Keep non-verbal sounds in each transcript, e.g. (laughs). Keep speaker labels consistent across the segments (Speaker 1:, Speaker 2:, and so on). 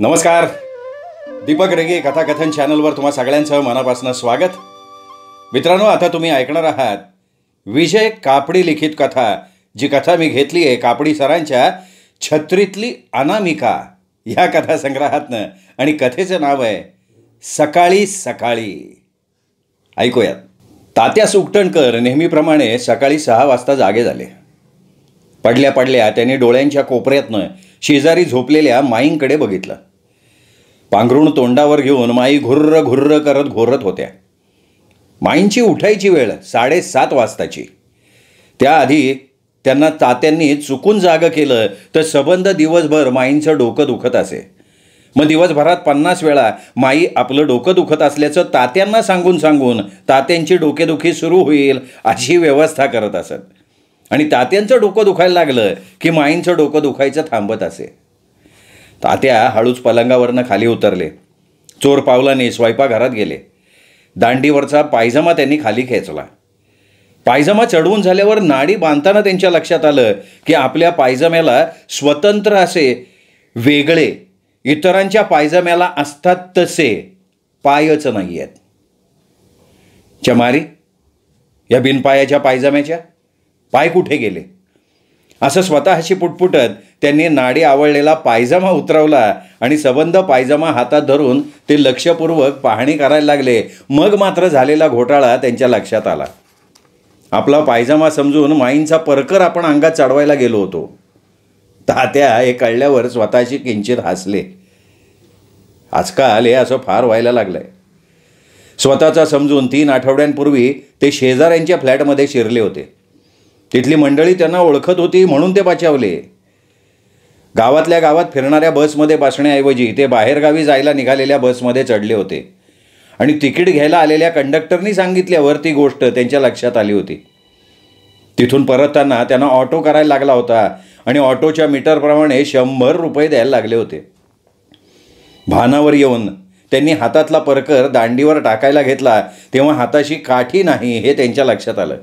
Speaker 1: नमस्कार दीपक रेगे कथाकथन चॅनलवर तुम्हा सगळ्यांचं मनापासून स्वागत मित्रांनो आता तुम्ही ऐकणार आहात विजय कापडी लिखित कथा जी कथा मी घेतली आहे कापडी सरांच्या छत्रीतली अनामिका ह्या कथा संग्रहातनं आणि कथेचं नाव आहे सकाळी सकाळी ऐकूयात तात्या सुकटणकर नेहमीप्रमाणे सकाळी सहा वाजता जागे झाले पडल्या पडल्या त्यांनी डोळ्यांच्या कोपऱ्यातनं शेजारी झोपलेल्या माईंकडे बघितलं पांघरुण तोंडावर घेऊन माई घुर्र घुर्र करत घोरत होत्या माईंची उठायची वेळ साडेसात वाजताची त्याआधी त्यांना तात्यांनी चुकून जागं केलं तर सबंध दिवसभर माईंचं डोकं दुखत असे मग दिवसभरात पन्नास वेळा माई आपलं डोकं दुखत असल्याचं तात्यांना सांगून सांगून तात्यांची डोकेदुखी सुरू होईल अशी व्यवस्था करत असत आणि तात्यांचं डोकं दुखायला लागलं की माईंचं डोकं दुखायचं थांबत असे तात्या हळूच पलंगावरनं खाली उतरले चोर पावलाने स्वयंपाकघरात गेले दांडीवरचा पायजमा त्यांनी खाली खेचला पायजमा चढवून झाल्यावर नाडी बांधताना त्यांच्या लक्षात आलं की आपल्या पायजम्याला स्वतंत्र असे वेगळे इतरांच्या पायजम्याला असतात तसे पायच नाही आहेत चमारी या बिनपायाच्या पायजम्याच्या पाय कुठे गेले असं स्वतःशी पुटपुटत त्यांनी नाडी आवळलेला पायजमा उतरवला आणि सबंध पायजमा हातात धरून ते लक्षपूर्वक पाहणी करायला लागले मग मात्र झालेला घोटाळा त्यांच्या लक्षात आला आपला पायजमा समजून माईंचा परकर आपण अंगात चढवायला गेलो होतो तात्या हे कळल्यावर स्वतःशी किंचित हसले आजकाल हे असं फार व्हायला लागलं आहे स्वतःचा समजून तीन आठवड्यांपूर्वी ते शेजाऱ्यांच्या फ्लॅटमध्ये शिरले होते तिथली मंडळी त्यांना ओळखत होती म्हणून ते बचावले गावातल्या गावात फिरणाऱ्या बसमध्ये बसण्याऐवजी ते बाहेरगावी जायला निघालेल्या बसमध्ये चढले होते आणि तिकीट घ्यायला आलेल्या कंडक्टरनी सांगितल्यावर ती गोष्ट त्यांच्या लक्षात आली होती तिथून परतताना त्यांना ऑटो करायला लागला होता आणि ऑटोच्या मीटरप्रमाणे शंभर रुपये द्यायला लागले होते भानावर येऊन त्यांनी हातातला परकर दांडीवर टाकायला घेतला तेव्हा हाताशी काठी नाही हे त्यांच्या लक्षात आलं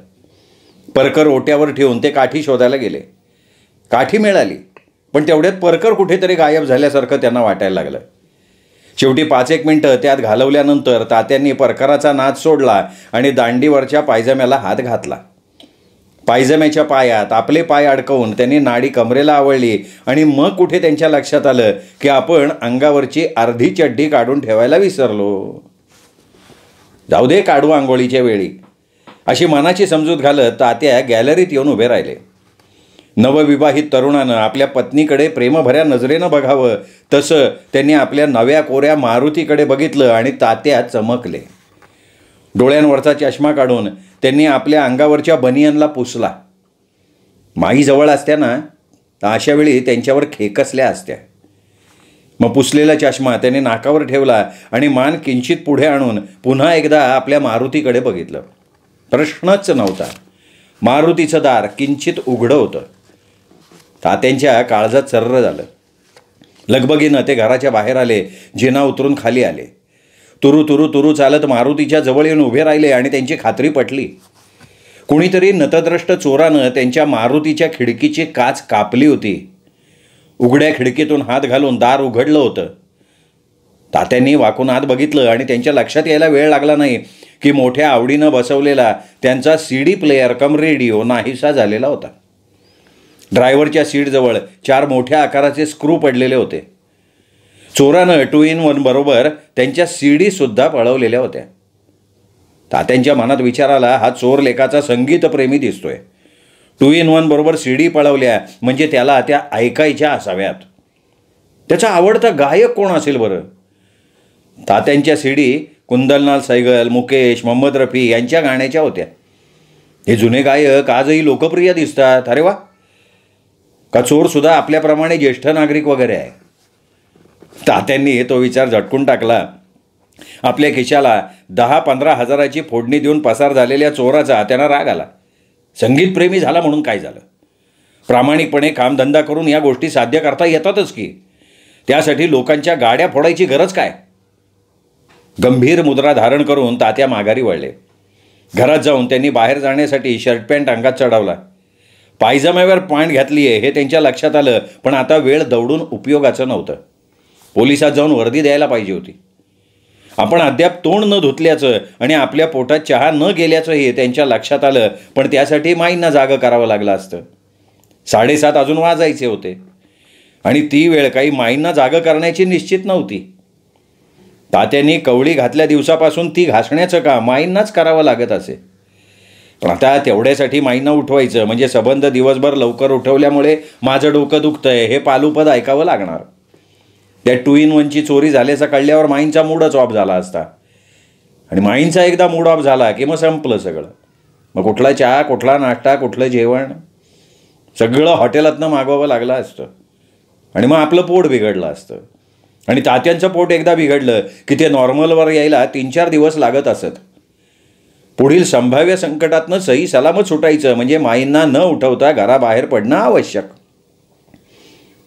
Speaker 1: परकर ओट्यावर ठेवून ते काठी शोधायला गेले काठी मिळाली पण तेवढ्यात परकर कुठेतरी गायब झाल्यासारखं त्यांना वाटायला लागलं शेवटी पाच एक मिनटं त्यात घालवल्यानंतर तात्यांनी परकराचा नाच सोडला आणि दांडीवरच्या पायजम्याला हात घातला पायजम्याच्या पायात आपले पाय अडकवून त्यांनी नाडी कमरेला आवळली आणि मग कुठे त्यांच्या लक्षात आलं की आपण अंगावरची अर्धी चड्डी काढून ठेवायला विसरलो जाऊ दे काढू आंघोळीच्या वेळी अशी मनाची समजूत घालत तात्या गॅलरीत येऊन उभे राहिले नवविवाहित तरुणानं आपल्या पत्नीकडे प्रेमभऱ्या नजरेनं बघावं तसं त्यांनी आपल्या नव्या कोऱ्या मारुतीकडे बघितलं आणि तात्या चमकले डोळ्यांवरचा चष्मा काढून त्यांनी आपल्या अंगावरच्या बनियनला पुसला माईजवळ अशा अशावेळी त्यांच्यावर खेकसल्या असत्या मग पुसलेला चष्मा त्यांनी नाकावर ठेवला आणि मान किंचित पुढे आणून पुन्हा एकदा आपल्या मारुतीकडे बघितलं प्रश्नच नव्हता मारुतीचं दार किंचित उघडं होतं तात्यांच्या काळजात चर्र झालं लगबगीनं ते घराच्या बाहेर आले जिना उतरून खाली आले तुरु तुरु तुरु चालत मारुतीच्या जवळ येऊन उभे राहिले आणि त्यांची खात्री पटली कुणीतरी नतद्रष्ट चोरानं त्यांच्या मारुतीच्या खिडकीची काच कापली होती उघड्या खिडकीतून हात घालून दार उघडलं होतं तात्यांनी वाकून आत बघितलं आणि त्यांच्या लक्षात यायला वेळ लागला नाही की मोठ्या आवडीनं बसवलेला त्यांचा C D player cum radio नाहीसा झालेला होता ड्रायव्हरच्या सीटजवळ चार मोठ्या आकाराचे स्क्रू पडलेले होते चोरानं टू इन वन बरोबर त्यांच्या सी डीसुद्धा पळवलेल्या होत्या तात्यांच्या मनात विचाराला हा चोर लेखाचा संगीतप्रेमी दिसतोय टू इन वन बरोबर सी डी पळवल्या म्हणजे त्याला त्या ऐकायच्या असाव्यात त्याचा आवडता गायक कोण असेल बरं तात्यांच्या सी डी कुंदलनाल सैगल मुकेश मोहम्मद रफी यांच्या गाण्याच्या होत्या हे जुने गायक आजही लोकप्रिय दिसतात अरे वा का चोरसुद्धा आपल्याप्रमाणे ज्येष्ठ नागरिक वगैरे आहे तात्यांनी तो विचार झटकून टाकला आपल्या खिशाला दहा पंधरा हजाराची फोडणी देऊन पसार झालेल्या चोराचा त्यांना राग आला संगीतप्रेमी झाला म्हणून काय झालं प्रामाणिकपणे कामधंदा करून या गोष्टी साध्य करता येतातच की त्यासाठी लोकांच्या गाड्या फोडायची गरज काय गंभीर मुद्रा धारण करून तात्या माघारी वळले घरात जाऊन त्यांनी बाहेर जाण्यासाठी शर्ट पॅन्ट अंगात चढवला पायजम्यावर पॉईंट घातली आहे हे त्यांच्या लक्षात आलं पण आता वेळ दौडून उपयोगाचं नव्हतं पोलिसात जाऊन वर्दी द्यायला पाहिजे होती आपण अद्याप तोंड न धुतल्याचं आणि आपल्या पोटात चहा न गेल्याचंही त्यांच्या लक्षात आलं पण त्यासाठी माईंना जागं करावं लागलं असतं साडेसात अजून वाजायचे होते आणि ती वेळ काही माईंना जागं करण्याची निश्चित नव्हती तात्यांनी कवळी घातल्या दिवसापासून ती घासण्याचं काम माईंनाच करावं लागत असे पण आता तेवढ्यासाठी माईंना उठवायचं म्हणजे सबंध दिवसभर लवकर उठवल्यामुळे माझं डोकं दुखतंय हे पालूपद ऐकावं लागणार त्या टू इन वनची चोरी झाल्याचं कळल्यावर माईंचा मूडच ऑफ झाला असता आणि माईंचा एकदा मूड ऑफ झाला की मग संपलं सगळं मग कुठला चहा कुठला नाश्ता कुठलं जेवण सगळं हॉटेलातनं मागवावं लागलं असतं आणि मग आपलं पोट बिघडलं असतं आणि तात्यांचं पोट एकदा बिघडलं की ते नॉर्मलवर यायला तीन चार दिवस लागत असत पुढील संभाव्य संकटातनं सही सलामत सुटायचं म्हणजे माईंना न उठवता घराबाहेर पडणं आवश्यक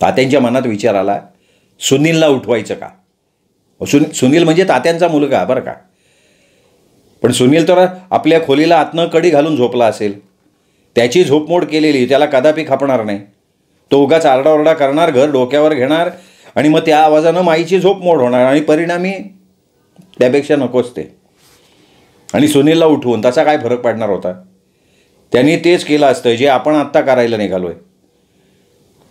Speaker 1: तात्यांच्या मनात विचार आला सुनीलला उठवायचं का सुन सुनील म्हणजे तात्यांचा मुलगा बरं का पण सुनील तर आपल्या खोलीला आतनं कडी घालून झोपला असेल त्याची झोपमोड केलेली त्याला कदापि खपणार नाही तो उगाच आरडाओरडा करणार घर डोक्यावर घेणार आणि मग त्या आवाजानं माईची झोप मोड होणार आणि परिणामी त्यापेक्षा नकोच ते आणि सुनीलला उठवून त्याचा काय फरक पडणार होता त्यांनी तेच केलं असतं जे आपण आत्ता करायला निघालो आहे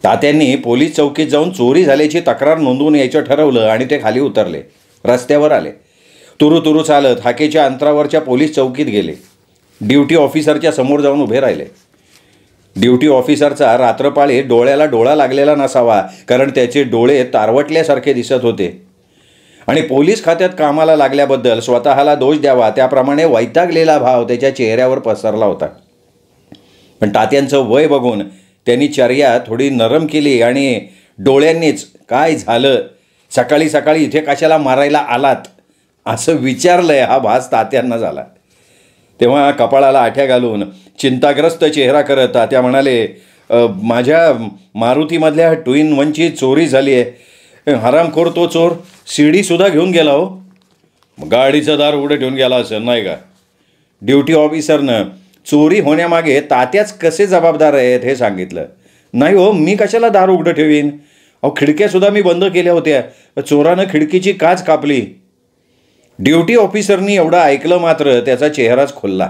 Speaker 1: तात्यांनी पोलीस चौकीत जाऊन चोरी झाल्याची तक्रार नोंदवून यायचं ठरवलं आणि ते खाली उतरले रस्त्यावर आले तुरु तुरू चालत हाकेच्या अंतरावरच्या पोलीस चौकीत गेले ड्युटी ऑफिसरच्या समोर जाऊन उभे राहिले ड्युटी ऑफिसरचा रात्रपाळी डोळ्याला डोळा लागलेला नसावा कारण त्याचे डोळे तारवटल्यासारखे दिसत होते आणि पोलीस खात्यात कामाला लागल्याबद्दल स्वतःला दोष द्यावा त्याप्रमाणे वैतागलेला भाव त्याच्या चेहऱ्यावर पसरला होता पण तात्यांचं वय बघून त्यांनी चर्या थोडी नरम केली आणि डोळ्यांनीच काय झालं सकाळी सकाळी इथे कशाला मारायला आलात असं विचारलंय हा भास तात्यांना झाला तेव्हा कपाळाला आठ्या घालून चिंताग्रस्त चेहरा करत त्या म्हणाले माझ्या मारुतीमधल्या टू वनची चोरी झाली आहे हरामखोर तो चोर सीडीसुद्धा घेऊन गेला हो गाडीचं दार उघडं ठेवून गेला असं नाही का ड्युटी ऑफिसरनं चोरी होण्यामागे तात्याच कसे जबाबदार आहेत हे सांगितलं नाही हो मी कशाला दार उघडं ठेवीन अहो खिडक्यासुद्धा मी बंद केल्या होत्या चोरानं खिडकीची काच कापली ड्युटी ऑफिसरनी एवढं ऐकलं मात्र त्याचा चेहराच खोलला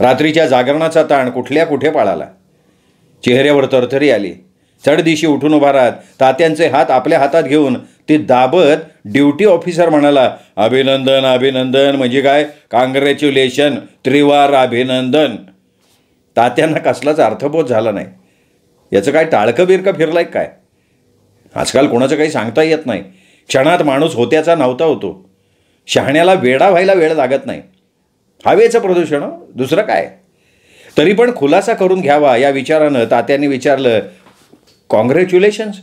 Speaker 1: रात्रीच्या जागरणाचा ताण कुठल्या कुठे पाळाला चेहऱ्यावर तरतरी आली चढदिशी उठून उभा राहत तात्यांचे हात आपल्या हातात घेऊन ती दाबत ड्युटी ऑफिसर म्हणाला अभिनंदन अभिनंदन म्हणजे काय कॉंग्रॅच्युलेशन त्रिवार अभिनंदन तात्यांना कसलाच अर्थबोध झाला नाही याचं काय टाळकं बिरकं फिरलाय काय आजकाल कोणाचं काही सांगता येत नाही क्षणात माणूस होत्याचा नव्हता होतो शहाण्याला वेडा व्हायला वेळ लागत नाही हवेचं प्रदूषण दुसरं काय तरी पण खुलासा करून घ्यावा या विचारानं तात्याने विचारलं कॉंग्रॅच्युलेशन्स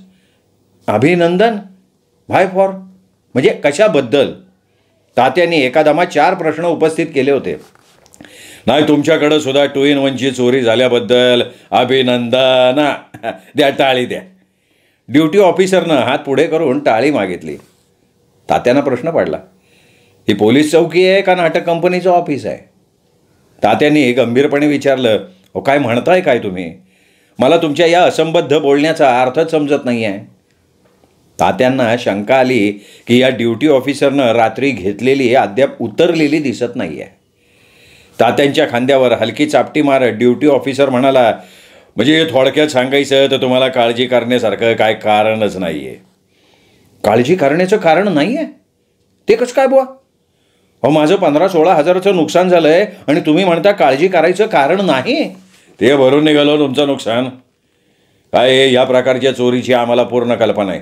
Speaker 1: अभिनंदन व्हाय फॉर म्हणजे कशाबद्दल तात्याने एका दमा चार प्रश्न उपस्थित केले होते नाही तुमच्याकडं सुद्धा टू इन वनची चोरी झाल्याबद्दल अभिनंदन (laughs) द्या टाळी द्या ड्युटी ऑफिसरनं हात पुढे करून टाळी मागितली तात्यानं प्रश्न पाडला ही पोलीस चौकी आहे का नाटक कंपनीचं ऑफिस आहे तात्यांनी गंभीरपणे विचारलं ओ काय म्हणताय काय तुम्ही मला तुमच्या या असंबद्ध बोलण्याचा अर्थच समजत नाही आहे तात्यांना शंका आली की या ड्युटी ऑफिसरनं रात्री घेतलेली अद्याप उतरलेली दिसत नाही आहे तात्यांच्या खांद्यावर हलकी चापटी मारत ड्युटी ऑफिसर म्हणाला म्हणजे थोडक्यात सांगायचं तर तुम्हाला काळजी करण्यासारखं काय कारणच नाही आहे काळजी करण्याचं कारण नाही आहे ते कसं काय बुवा हो माझं पंधरा सोळा हजाराचं नुकसान झालं आहे आणि तुम्ही म्हणता काळजी करायचं कारण नाही ते भरून निघालो तुमचं नुकसान काय या प्रकारच्या चोरीची आम्हाला पूर्ण कल्पना आहे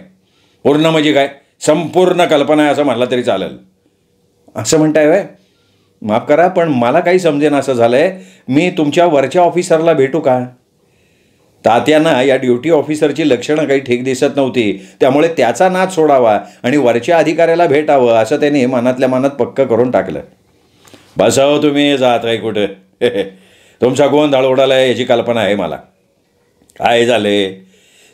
Speaker 1: पूर्ण म्हणजे काय संपूर्ण कल्पना आहे असं म्हटलं तरी चालेल असं म्हणताय वय माफ करा पण मला काही समजेन असं झालं आहे मी तुमच्या वरच्या ऑफिसरला भेटू का तात्यांना या ड्युटी ऑफिसरची लक्षणं काही ठीक दिसत नव्हती त्यामुळे त्याचा नाद सोडावा आणि वरच्या अधिकाऱ्याला भेटावं असं त्याने मनातल्या मनात पक्क करून टाकलं बसावं तुम्ही जात आहे कुठं (laughs) तुमचा गोंधळ उडाला याची कल्पना आहे मला काय झाले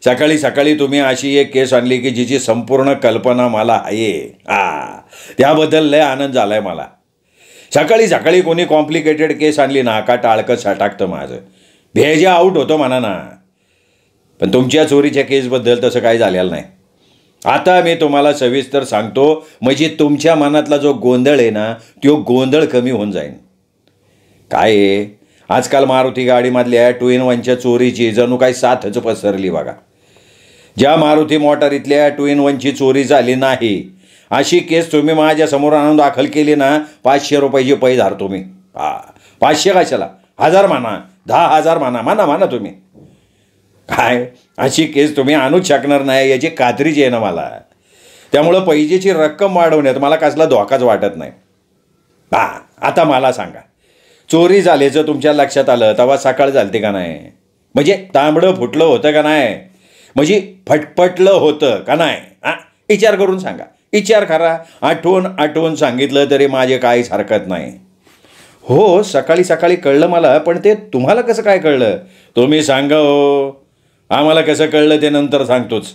Speaker 1: सकाळी सकाळी तुम्ही अशी एक केस आणली की जिची संपूर्ण कल्पना मला आहे हा त्याबद्दल लय आनंद झाला आहे मला सकाळी सकाळी कोणी कॉम्प्लिकेटेड केस आणली ना का टाळकं साटाकतं माझं भेजे आऊट होतो म्हणा ना पण तुमच्या चोरीच्या केसबद्दल तसं काही झालेलं नाही आता मी तुम्हाला सविस्तर सांगतो म्हणजे तुमच्या मनातला जो गोंधळ आहे ना तो गोंधळ कमी होऊन जाईल काय आहे आजकाल मारुती गाडीमधल्या टू इन वनच्या चोरीची जणू काही साथच पसरली बघा ज्या मारुती इथल्या टू इन वनची चोरी झाली नाही अशी केस तुम्ही माझ्यासमोर आणून दाखल केली ना पाचशे रुपयाची पै धारतो मी हा पाचशे कशाला हजार म्हणा दहा हजार माना माना माना तुम्ही काय अशी केस तुम्ही आणूच शकणार नाही याची खात्रीच आहे ना मला त्यामुळं पैजेची रक्कम वाढवण्यात मला कसला धोकाच वाटत नाही हा आता मला सांगा चोरी झाल्याचं तुमच्या लक्षात आलं तेव्हा सकाळ झालते का नाही म्हणजे तांबडं फुटलं होतं का नाही म्हणजे फटफटलं होतं का नाही हां विचार करून सांगा विचार करा आठवून आठवून सांगितलं तरी माझे काहीच हरकत नाही हो सकाळी सकाळी कळलं मला पण ते तुम्हाला कसं काय कळलं तुम्ही सांगा हो आम्हाला कसं कळलं ते नंतर सांगतोच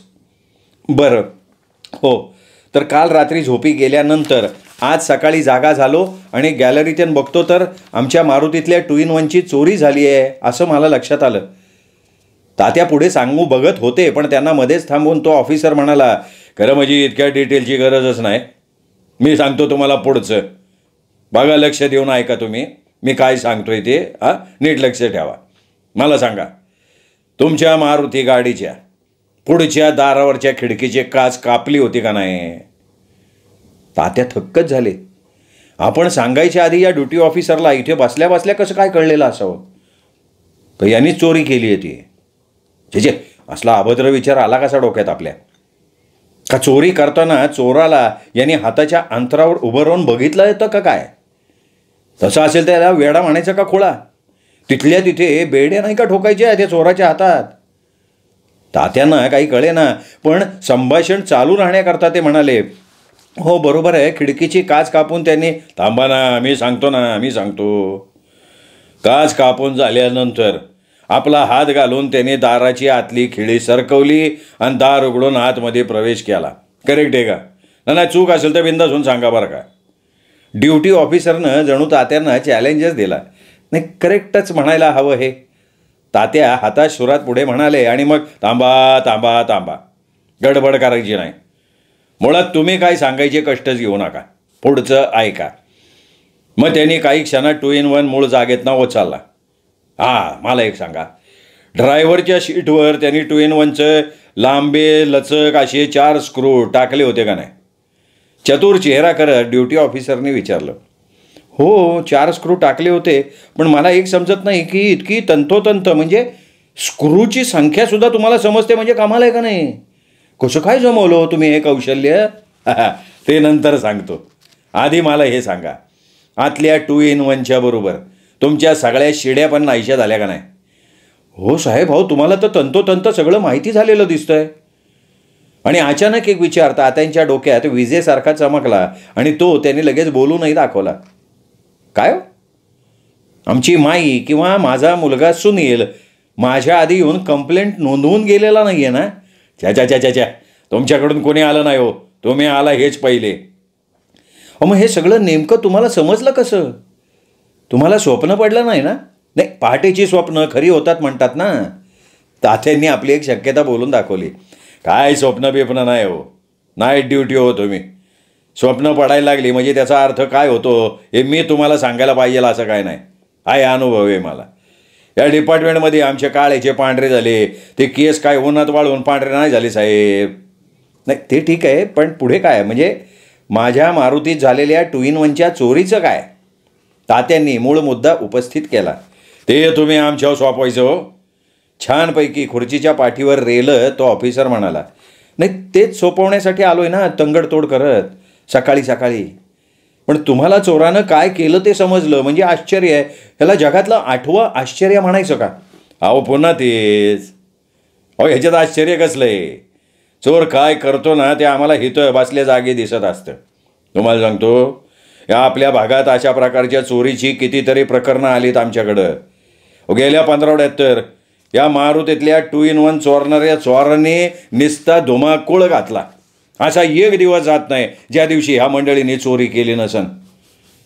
Speaker 1: बरं हो तर काल रात्री झोपी गेल्यानंतर आज सकाळी जागा झालो आणि गॅलरीतून बघतो तर आमच्या मारुतीतल्या टू इन वनची चोरी झाली आहे असं मला लक्षात आलं तात्या पुढे सांगू बघत होते पण त्यांना मध्येच थांबवून तो ऑफिसर म्हणाला खरं म्हणजे इतक्या डिटेलची गरजच नाही मी सांगतो तुम्हाला पुढचं बघा लक्ष देऊन ऐका तुम्ही मी काय सांगतोय ते हां नीट लक्ष ठेवा मला सांगा तुमच्या मारुती गाडीच्या पुढच्या दारावरच्या खिडकीचे काच कापली होती का नाही तात्या थक्कच झाले आपण सांगायच्या आधी या ड्युटी ऑफिसरला इथे बसल्या बसल्या कसं काय कळलेलं असावं तर यांनी चोरी केली होती जे जे असला अभद्र विचार आला कसा डोक्यात आपल्या का चोरी करताना चोराला यांनी हाताच्या अंतरावर उभं राहून बघितलं होतं का काय तसं असेल तर याला वेडा म्हणायचा का खोळा तिथल्या तिथे बेडे नाही का आहे त्या चोराच्या हातात तात्यांना काही कळे ना पण संभाषण चालू राहण्याकरता ते म्हणाले हो बरोबर आहे खिडकीची काच कापून त्यांनी थांबा ना मी सांगतो ना मी सांगतो काच कापून झाल्यानंतर आपला हात घालून त्याने दाराची आतली खिळी सरकवली आणि दार उघडून आतमध्ये प्रवेश केला करेक्ट आहे का नाही चूक असेल तर बिंदास होऊन सांगा बरं का ड्युटी ऑफिसरनं जणू तात्यांना चॅलेंजच दिला नाही करेक्टच म्हणायला हवं हे तात्या हातात शुरात पुढे म्हणाले आणि मग तांबा तांबा तांबा गडबड करायची नाही मुळात तुम्ही काय सांगायचे कष्टच घेऊ नका पुढचं ऐका मग त्यांनी काही क्षणात टू इन वन मूळ जागेत ना उचलला हां मला एक सांगा ड्रायव्हरच्या शीटवर त्यांनी टू इन वनचं लांबे लचक असे चार स्क्रू टाकले होते का नाही चतुर चेहरा करत ड्युटी ऑफिसरने विचारलं हो चार स्क्रू टाकले होते पण मला एक समजत नाही की इतकी तंतोतंत म्हणजे स्क्रूची संख्यासुद्धा तुम्हाला समजते म्हणजे कामाला आहे का नाही कसं काय जमवलं हो तुम्ही हे कौशल्य (laughs) ते नंतर सांगतो आधी मला हे सांगा आतल्या टू इन वनच्या बरोबर तुमच्या सगळ्या शिड्या पण नाहीशा झाल्या का नाही हो साहेब भाऊ तुम्हाला तर तंतोतंत सगळं माहिती झालेलं दिसतंय आणि अचानक एक विचार तात्यांच्या डोक्यात विजेसारखा चमकला आणि तो त्यांनी लगेच बोलूनही दाखवला काय हो? आमची माई किंवा माझा मुलगा सुनील माझ्या आधी येऊन कंप्लेंट नोंदवून गेलेला नाही आहे ना च्या च्या तुमच्याकडून कोणी आलं नाही हो तुम्ही आला हेच पहिले हो मग हे सगळं नेमकं तुम्हाला समजलं कसं तुम्हाला स्वप्न पडलं नाही ना नाही पहाटेची स्वप्न खरी होतात म्हणतात ना तात्यांनी आपली एक शक्यता बोलून दाखवली काय स्वप्न बिप्न नाही हो नाईट ड्युटी हो तुम्ही स्वप्न पडायला लागली म्हणजे त्याचा अर्थ काय होतो हे मी तुम्हाला सांगायला पाहिजे असं काय नाही आहे अनुभव आहे मला या डिपार्टमेंटमध्ये आमचे काळेचे पांढरे झाले ते केस काय उन्हात वाळवून पांढरे नाही झाले साहेब नाही ते ठीक आहे पण पुढे काय म्हणजे माझ्या मारुतीत झालेल्या टू इन वनच्या चोरीचं काय तात्यांनी मूळ मुद्दा उपस्थित केला ते तुम्ही आमच्यावर सोपवायचं हो छानपैकी खुर्चीच्या पाठीवर रेलं तो ऑफिसर म्हणाला नाही तेच सोपवण्यासाठी आलो आहे ना तंगडतोड करत सकाळी सकाळी पण तुम्हाला चोरानं काय केलं ते समजलं म्हणजे आश्चर्य आहे ह्याला जगातलं आठवं आश्चर्य म्हणायचं का अहो पुन्हा तेच अहो ह्याच्यात आश्चर्य कसलं आहे चोर काय करतो ना ते आम्हाला हित बसल्या जागे दिसत असतं तुम्हाला सांगतो या आपल्या भागात अशा प्रकारच्या चोरीची कितीतरी प्रकरणं आलीत आमच्याकडं गेल्या पंधरावड्यात तर या मारुतीतल्या टू इन वन चोरणाऱ्या चोराने निस्ता धुमाकूळ घातला असा एक दिवस जात नाही ज्या दिवशी ह्या मंडळीने चोरी केली नसन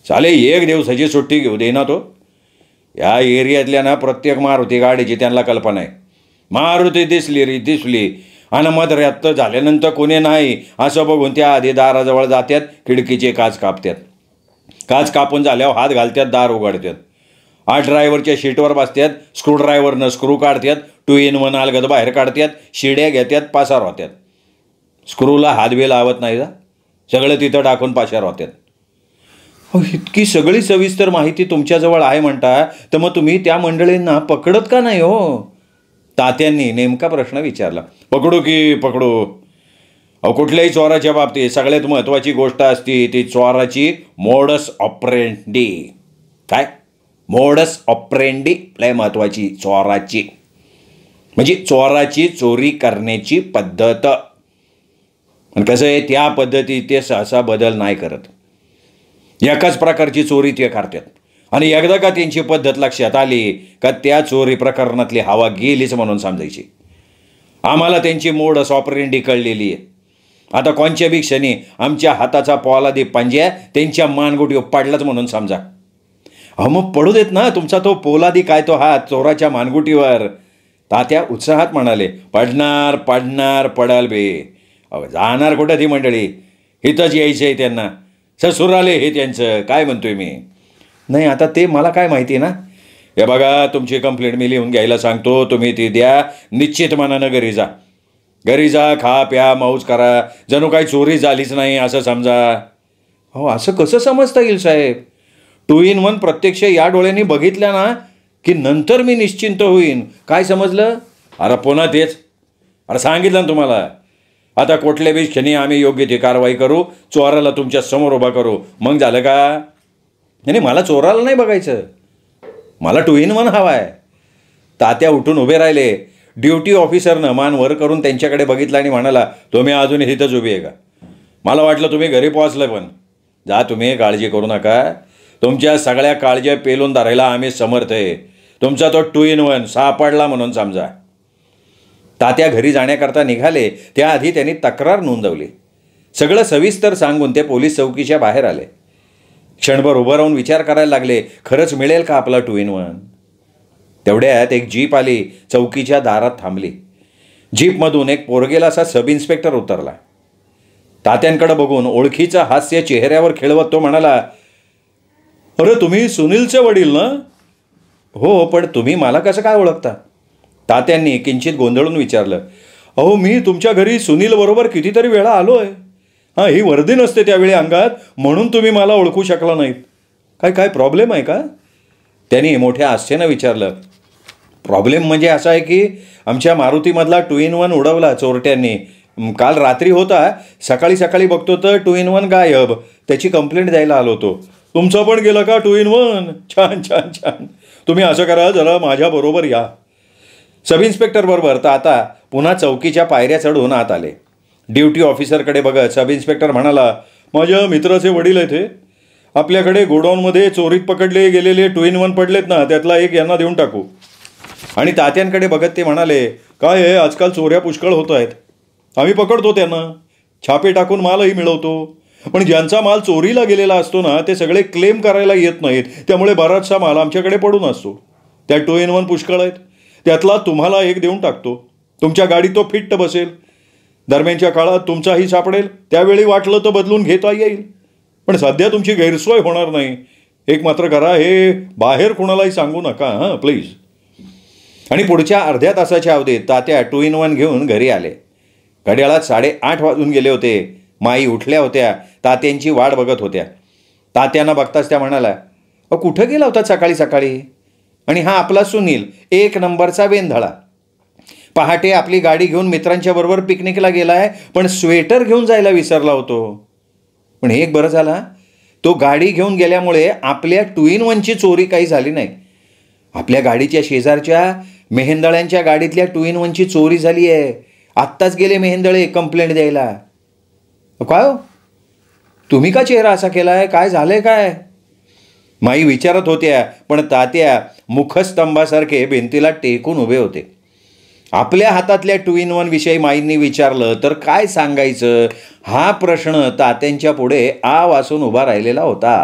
Speaker 1: चाले एक दिवसाची सुट्टी घेऊ दे ना तो ह्या एरियातल्या ना प्रत्येक मारुती गाडीची त्यांना कल्पना आहे मारुती दिसली रे दिसली आणि मधरात झाल्यानंतर कोणी नाही असं बघून त्या आधी दाराजवळ जात्यात खिडकीचे काच कापतात काच कापून झाल्यावर हात घालतात दार उघडतात आठ ड्रायव्हरच्या शीटवर बसतात स्क्रू ड्रायव्हरनं स्क्रू काढतात टू इन वन अलगद बाहेर काढतात शिड्या घेतात पासार होत्यात स्क्रूला हातवे लावत नाही जा सगळं तिथं टाकून पाशार होत्यात इतकी सगळी सविस्तर माहिती तुमच्याजवळ आहे म्हणता तर मग तुम्ही त्या मंडळींना पकडत का नाही हो तात्यांनी नेमका प्रश्न विचारला पकडू की पकडू अ कुठल्याही चोराच्या बाबतीत सगळ्यात महत्त्वाची गोष्ट असती ती चोराची मोडस ऑपरेंडी काय मोडस ऑपरेंडी लय महत्वाची चोराची म्हणजे चोराची चोरी करण्याची पद्धत आणि कसं आहे त्या पद्धतीत ते सहसा बदल नाही करत एकाच प्रकारची चोरी ते करतात आणि एकदा का त्यांची पद्धत लक्षात आली का त्या चोरी प्रकरणातली हवा गेलीच म्हणून समजायची आम्हाला त्यांची मोडस ऑपरेंडी कळलेली आहे आता कोणच्या भी क्षणी आमच्या हाताचा पोलादी पंज्या त्यांच्या मानगुटी पाडलाच म्हणून समजा अहो मग पडू देत ना तुमचा तो पोलादी काय तो हात चोराच्या मानगुटीवर तात्या उत्साहात म्हणाले पडणार पडणार पडाल बे अहो जाणार कुठं ती मंडळी हितच यायचं आहे त्यांना ससुर आले हे त्यांचं काय म्हणतोय मी नाही आता ते मला काय माहिती ना हे बघा तुमची कंप्लेंट मी लिहून घ्यायला सांगतो तुम्ही ती द्या निश्चित मनानं घरी जा घरी जा खा प्या मौज करा जणू काही चोरी झालीच नाही असं समजा हो असं कसं समजता येईल साहेब टू इन वन प्रत्यक्ष या डोळ्यांनी बघितल्या ना की नंतर मी निश्चिंत होईन काय समजलं अरे पुन्हा तेच अरे सांगितलं ना तुम्हाला आता कुठल्या बी क्षणी आम्ही योग्य ती कारवाई करू चोराला तुमच्या समोर उभा करू मग झालं का नाही मला चोराला नाही बघायचं मला टू इन वन हवा आहे तात्या उठून उभे राहिले ड्युटी ऑफिसरनं मान वर करून त्यांच्याकडे बघितलं आणि म्हणाला तुम्ही अजून इथंच उभी आहे का मला वाटलं तुम्ही घरी पोहोचलं पण जा तुम्ही काळजी करू नका तुमच्या सगळ्या काळजी पेलून धरायला आम्ही समर्थ आहे तुमचा तो टू इन वन सापडला म्हणून समजा तात्या घरी जाण्याकरता निघाले त्याआधी त्यांनी तक्रार नोंदवली सगळं सविस्तर सांगून ते पोलीस चौकीच्या बाहेर आले क्षणभर उभं राहून विचार करायला लागले खरंच मिळेल का आपला टू इन वन तेवढ्यात एक जीप आली चौकीच्या दारात थांबली जीपमधून एक पोरगेलासा सब इन्स्पेक्टर उतरला तात्यांकडं बघून ओळखीचा हास्य चेहऱ्यावर खेळवत तो म्हणाला अरे तुम्ही सुनीलचे वडील ना हो पण तुम्ही मला कसं काय ओळखता तात्यांनी किंचित गोंधळून विचारलं अहो मी तुमच्या घरी सुनीलबरोबर कितीतरी वेळा आलो आहे हां ही वर्दी नसते त्यावेळी अंगात म्हणून तुम्ही मला ओळखू शकला नाहीत काय काय प्रॉब्लेम आहे का त्यांनी मोठ्या आस्थेनं विचारलं प्रॉब्लेम म्हणजे असा आहे की आमच्या मारुतीमधला टू इन वन उडवला चोरट्यांनी काल रात्री होता सकाळी सकाळी बघतो तर टू इन वन गायब त्याची कंप्लेंट द्यायला आलो होतो तुमचं पण गेला का टू इन वन छान छान छान तुम्ही असं करा जरा माझ्याबरोबर या सब बरोबर तर आता पुन्हा चौकीच्या पायऱ्या चढून आत आले ड्युटी ऑफिसरकडे बघत सब इन्स्पेक्टर म्हणाला माझ्या मित्राचे वडील आहेत हे आपल्याकडे गोडाऊनमध्ये चोरीत पकडले गेलेले टू इन वन पडलेत ना त्यातला एक यांना देऊन टाकू आणि तात्यांकडे बघत ते म्हणाले काय आहे आजकाल चोऱ्या पुष्कळ होत आहेत आम्ही पकडतो त्यांना छापे टाकून मालही मिळवतो पण ज्यांचा माल चोरीला गेलेला असतो ना ते सगळे क्लेम करायला येत नाहीत त्यामुळे बराचसा माल आमच्याकडे पडून असतो त्या टू इन वन पुष्कळ आहेत त्यातला तुम्हाला एक देऊन टाकतो तुमच्या गाडी तो फिट्ट बसेल दरम्यानच्या काळात तुमचाही सापडेल त्यावेळी वाटलं तर बदलून घेता येईल पण सध्या तुमची गैरसोय होणार नाही एक मात्र करा हे बाहेर कुणालाही सांगू नका हां प्लीज आणि पुढच्या अर्ध्या तासाच्या अवधीत तात्या टू इन वन घेऊन घरी आले घड्याळात साडेआठ वाजून गेले होते माई उठल्या होत्या तात्यांची वाट बघत होत्या तात्यांना बघताच त्या म्हणाल्या अ कुठं गेला होता सकाळी सकाळी आणि हा आपला सुनील एक नंबरचा वेंधळा पहाटे आपली गाडी घेऊन मित्रांच्या बरोबर पिकनिकला गेला आहे पण स्वेटर घेऊन जायला विसरला होतो पण हे एक बरं झाला तो गाडी घेऊन गेल्यामुळे आपल्या टू इन वनची चोरी काही झाली नाही आपल्या गाडीच्या शेजारच्या मेहेंदळ्यांच्या गाडीतल्या टू इन वनची चोरी झाली आहे आत्ताच गेले मेहेंदळे कंप्लेंट द्यायला काय हो तुम्ही का चेहरा असा केला आहे काय झालं आहे काय माई विचारत होत्या पण तात्या मुखस्तंभासारखे भिंतीला टेकून उभे होते आपल्या हातातल्या टू इन वन विषयी माईंनी विचारलं तर काय सांगायचं हा प्रश्न तात्यांच्या पुढे आ वासून उभा राहिलेला होता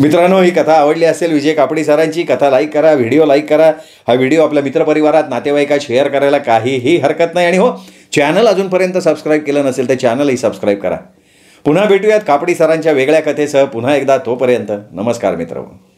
Speaker 1: मित्रांनो ही कथा आवडली असेल विजय कापडी सरांची कथा लाईक करा व्हिडिओ लाईक करा हा व्हिडिओ आपल्या मित्रपरिवारात नातेवाईकात शेअर करायला काहीही हरकत नाही आणि हो चॅनल अजूनपर्यंत सबस्क्राईब केलं नसेल तर चॅनलही सबस्क्राईब करा पुन्हा भेटूयात कापडी सरांच्या वेगळ्या कथेसह पुन्हा एकदा तोपर्यंत नमस्कार मित्र